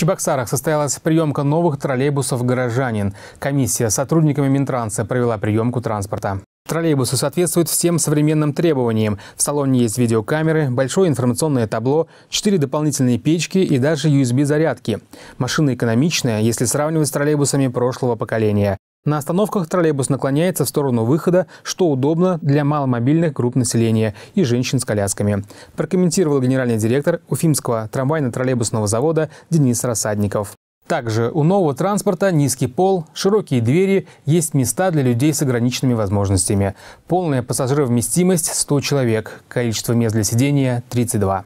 Чебоксарах состоялась приемка новых троллейбусов «Горожанин». Комиссия с сотрудниками Минтранса провела приемку транспорта. Троллейбусы соответствуют всем современным требованиям. В салоне есть видеокамеры, большое информационное табло, 4 дополнительные печки и даже USB-зарядки. Машина экономичная, если сравнивать с троллейбусами прошлого поколения. На остановках троллейбус наклоняется в сторону выхода, что удобно для маломобильных групп населения и женщин с колясками, прокомментировал генеральный директор Уфимского трамвайно-троллейбусного завода Денис Рассадников. Также у нового транспорта низкий пол, широкие двери, есть места для людей с ограниченными возможностями. Полная пассажировместимость – 100 человек, количество мест для сидения – 32.